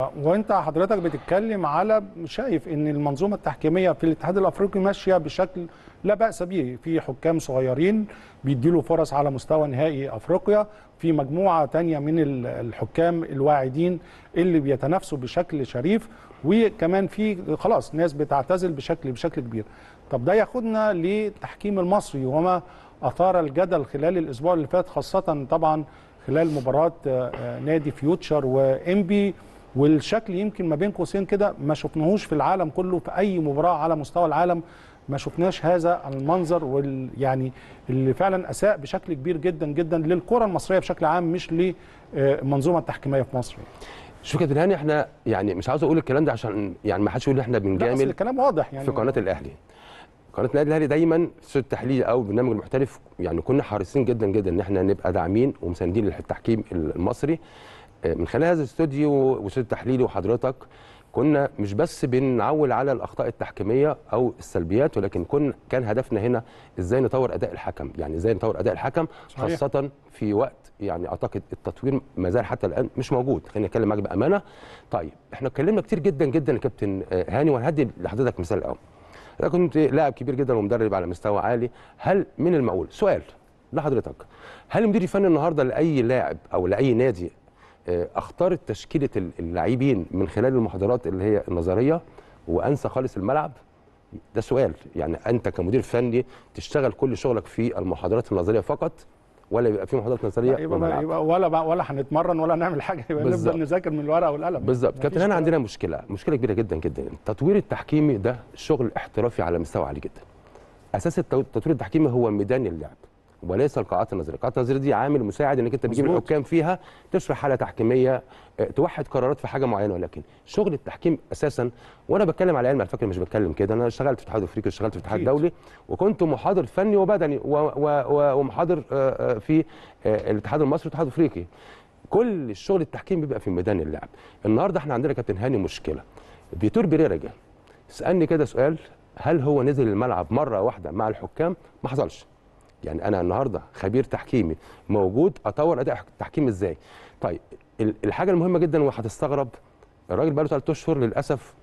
وانت حضرتك بتتكلم على شايف ان المنظومه التحكيميه في الاتحاد الافريقي ماشيه بشكل لا باس به في حكام صغيرين بيديله فرص على مستوى نهائي افريقيا في مجموعه تانية من الحكام الواعدين اللي بيتنافسوا بشكل شريف وكمان في خلاص ناس بتعتزل بشكل بشكل كبير طب ده ياخدنا للتحكيم المصري وما اثار الجدل خلال الاسبوع اللي فات خاصه طبعا خلال مباراه آه، نادي فيوتشر وانبي والشكل يمكن ما بين قوسين كده ما شفناهوش في العالم كله في اي مباراه على مستوى العالم ما شفناش هذا المنظر وال يعني اللي فعلا اساء بشكل كبير جدا جدا للكره المصريه بشكل عام مش للمنظومه آه، التحكيميه في مصر شوف كابتن هاني احنا يعني مش عاوز اقول الكلام ده عشان يعني ما حدش يقول احنا بنجامل بس الكلام واضح يعني في قناه الاهلي قناه النادي الاهلي دايما في التحليل او برنامج المحترف يعني كنا حريصين جدا جدا ان احنا نبقى داعمين ومساندين للتحكيم المصري من خلال هذا الاستوديو واستوديو تحليلي وحضرتك كنا مش بس بنعول على الاخطاء التحكيميه او السلبيات ولكن كن كان هدفنا هنا ازاي نطور اداء الحكم يعني ازاي نطور اداء الحكم صحيح. خاصه في وقت يعني اعتقد التطوير ما زال حتى الان مش موجود خلينا نتكلم معاك بامانه طيب احنا اتكلمنا كتير جدا جدا يا كابتن آه، هاني وهدي لحضرتك مثال الاول حضرتك كنت لاعب كبير جدا ومدرب على مستوى عالي هل من المقول سؤال لحضرتك هل المدير الفني النهارده لاي لاعب او لاي نادي اختارت تشكيله اللاعبين من خلال المحاضرات اللي هي النظريه وانسى خالص الملعب ده سؤال يعني انت كمدير فني تشتغل كل شغلك في المحاضرات النظريه فقط ولا يبقى في محاضرات نظريه يبقى, يبقى ولا بقى ولا هنتمرن ولا نعمل حاجه يبقى نفضل نذاكر من الورقه والقلم بالظبط كابتن هنا عندنا مشكله مشكله كبيره جدا جدا التطوير التحكيمي ده شغل احترافي على مستوى عالي جدا اساس التطوير التحكيمي هو ميدان اللعب وليس القاعات النظريه، القاعات النظريه دي عامل مساعد انك انت بتجيب الحكام فيها تشرح حاله تحكيميه آه، توحد قرارات في حاجه معينه ولكن شغل التحكيم اساسا وانا بتكلم على علم على فكره مش بتكلم كده انا اشتغلت في الاتحاد الافريقي واشتغلت في الاتحاد الدولي وكنت محاضر فني وبدني ومحاضر آه، آه، في الاتحاد المصري والاتحاد الافريقي كل الشغل التحكيم بيبقى في ميدان اللعب النهارده احنا عندنا كابتن هاني مشكله فيتور بيريرا جه سالني كده سؤال هل هو نزل الملعب مره واحده مع الحكام ما حصلش يعني انا النهارده خبير تحكيمي موجود اطور اداء التحكيم ازاي طيب الحاجه المهمه جدا وهتستغرب الراجل بقاله 3 اشهر للاسف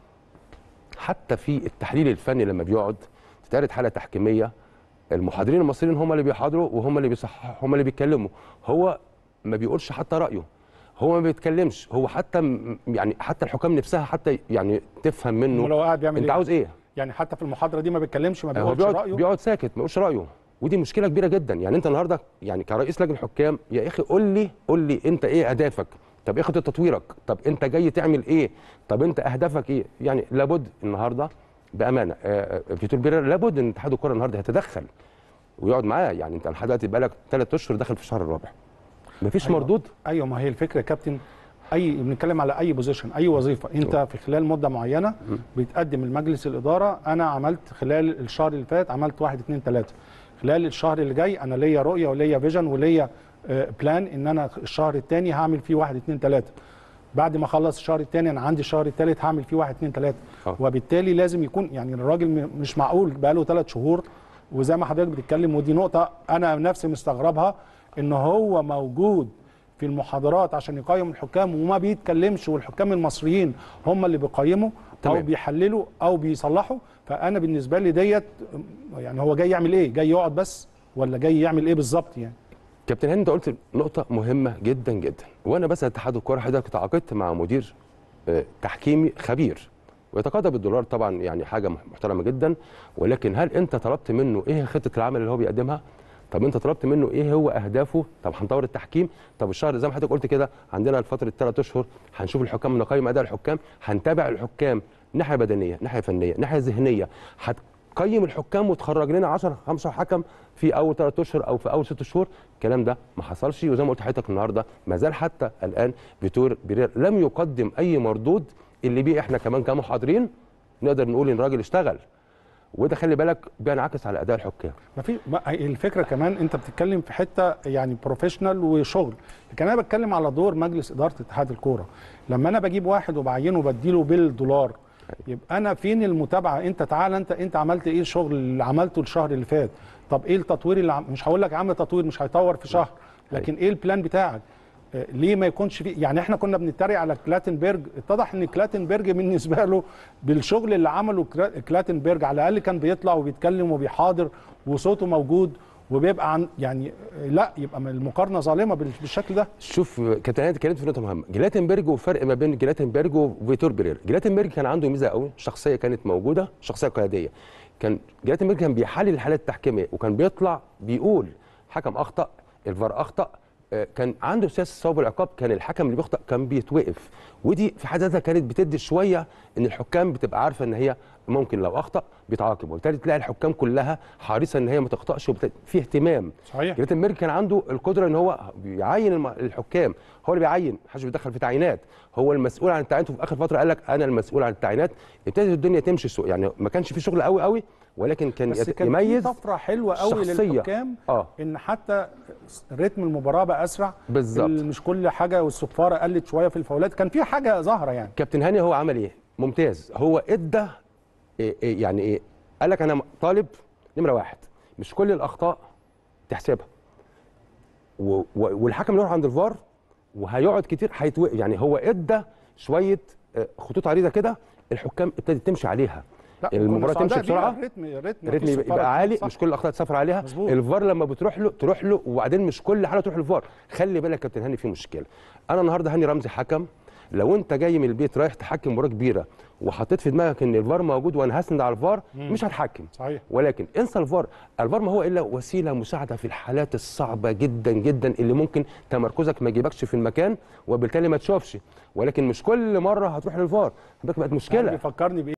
حتى في التحليل الفني لما بيقعد تتعرض حاله تحكيميه المحاضرين المصريين هم اللي بيحاضروا وهم اللي بيصححوا هم اللي بيتكلموا هو ما بيقولش حتى رايه هو ما بيتكلمش هو حتى يعني حتى الحكام نفسها حتى يعني تفهم منه لو قاعد بيعمل انت إيه؟ عاوز ايه يعني حتى في المحاضره دي ما بيتكلمش ما بيقولش رايه بيقعد ساكت ما بيقولش رايه ودي مشكله كبيره جدا يعني انت النهارده يعني كرئيس لجنه حكام يا اخي قول لي قول لي انت ايه اهدافك طب ايه خطه تطويرك طب انت جاي تعمل ايه طب انت اهدافك ايه يعني لابد النهارده بامانه آه، آه، فيتور بيرير لابد ان اتحاد الكره النهارده هيتدخل ويقعد معاه يعني انت لحد دلوقتي بقالك ثلاث اشهر داخل في الشهر الرابع مفيش أيوة. مردود ايوه ما هي الفكره يا كابتن اي بنتكلم على اي بوزيشن اي وظيفه انت أوه. في خلال مده معينه بتقدم لمجلس الاداره انا عملت خلال الشهر اللي فات عملت واحد اثنين ثلاثه خلال الشهر اللي جاي انا ليا رؤيه وليا فيجن وليا بلان آه، ان انا الشهر الثاني هعمل فيه واحد اثنين ثلاثه بعد ما اخلص الشهر الثاني انا عندي الشهر الثالث هعمل فيه واحد اثنين ثلاثه آه. وبالتالي لازم يكون يعني الراجل مش معقول بقى له ثلاث شهور وزي ما حضرتك بتتكلم ودي نقطه انا نفسي مستغربها ان هو موجود في المحاضرات عشان يقيم الحكام وما بيتكلمش والحكام المصريين هم اللي بيقيموا او بيحللوا او بيصلحوا فانا بالنسبه لي ديت يعني هو جاي يعمل ايه جاي يقعد بس ولا جاي يعمل ايه بالظبط يعني كابتن هاني انت قلت نقطه مهمه جدا جدا وانا بس اتحاد الكره حضرتك تعاقدت مع مدير آه، تحكيمي خبير ويتقاضى بالدولار طبعا يعني حاجه محترمه جدا ولكن هل انت طلبت منه ايه خطه العمل اللي هو بيقدمها طب انت طلبت منه ايه هو اهدافه طب هنطور التحكيم طب الشهر زي ما حضرتك قلت كده عندنا الفتره الثلاث اشهر هنشوف الحكام نقيم اداء الحكام هنتابع الحكام ناحيه بدنيه ناحيه فنيه ناحيه ذهنيه هتقيم الحكام وتخرج لنا 10 15 حكم في اول ثلاث اشهر او في اول ست شهور الكلام ده ما حصلش وزي ما قلت لحضرتك النهارده ما زال حتى الان فيتور بيرير لم يقدم اي مردود اللي بيه احنا كمان كمحاضرين نقدر نقول ان الراجل اشتغل وده خلي بالك بينعكس على اداء الحكام ما في الفكره كمان انت بتتكلم في حته يعني بروفيشنال وشغل لكن انا بتكلم على دور مجلس اداره اتحاد الكوره لما انا بجيب واحد وبعينه وبديله بالدولار أيوة. يبقى انا فين المتابعه انت تعال انت انت عملت ايه الشغل اللي عملته الشهر اللي فات طب ايه التطوير اللي عم... مش هقول لك عامل تطوير مش هيطور في شهر لكن أيوة. ايه البلان بتاعك آه، ليه ما يكونش فيه يعني احنا كنا بنتريق على كلاتنبرج اتضح ان كلاتنبرج بالنسبه له بالشغل اللي عمله كلاتنبرج على الاقل كان بيطلع وبيتكلم وبيحاضر وصوته موجود وبيبقى عن يعني لا يبقى المقارنه ظالمه بالشكل ده شوف كابتن اتكلمت في نقطه مهمه جلاتنبرج وفرق ما بين جلاتنبرج وفيتور بيرير جلاتنبرج كان عنده ميزه قوي شخصيه كانت موجوده شخصيه قياديه كان جلاتنبرج كان بيحلل الحالات التحكيميه وكان بيطلع بيقول حكم اخطا الفار اخطا آه، كان عنده سياسه الصواب والعقاب كان الحكم اللي بيخطا كان بيتوقف ودي في حد ذاتها كانت بتدي شويه ان الحكام بتبقى عارفه ان هي ممكن لو اخطا بيتعاقب وبالتالي تلاقي الحكام كلها حريصه ان هي ما تخطاش وبت... في اهتمام صحيح جريت ميري كان عنده القدره ان هو بيعين الحكام هو اللي بيعين ما حدش بيتدخل في تعيينات هو المسؤول عن التعيينات وفي اخر فتره قال لك انا المسؤول عن التعيينات ابتدت الدنيا تمشي سوء يعني ما كانش في شغل قوي قوي ولكن كان بس كان يميز كان طفره حلوه قوي للحكام آه. ان حتى رتم المباراه بقى اسرع بالظبط مش كل حاجه والصفاره قلت شويه في الفاولات كان في حاجه ظاهره يعني كابتن هاني هو عمل ايه ممتاز هو ادى إيه،, إيه يعني ايه قال لك انا طالب نمره واحد مش كل الاخطاء تحسبها والحكم اللي يروح عند الفار وهيقعد كتير هيتوقف يعني هو ادى شويه آه، خطوط عريضه كده الحكام ابتدت تمشي عليها المباراه تمشي بسرعه الريتم الريتم الريتم يبقى عالي صح. مش كل الاخطاء تسافر عليها مزبوط. الفار لما بتروح له تروح له وبعدين مش كل حاله تروح للفار خلي بالك يا كابتن هاني في مشكله انا النهارده هاني رمزي حكم لو انت جاي من البيت رايح تحكم مباراه كبيره وحطيت في دماغك ان الفار موجود وانا هسند على الفار مش هتحكم صحيح. ولكن انسى الفار الفار ما هو الا وسيله مساعده في الحالات الصعبه جدا جدا اللي ممكن تمركزك ما يجيبكش في المكان وبالتالي ما تشوفش ولكن مش كل مره هتروح للفار بقت مشكله يعني بيفكرني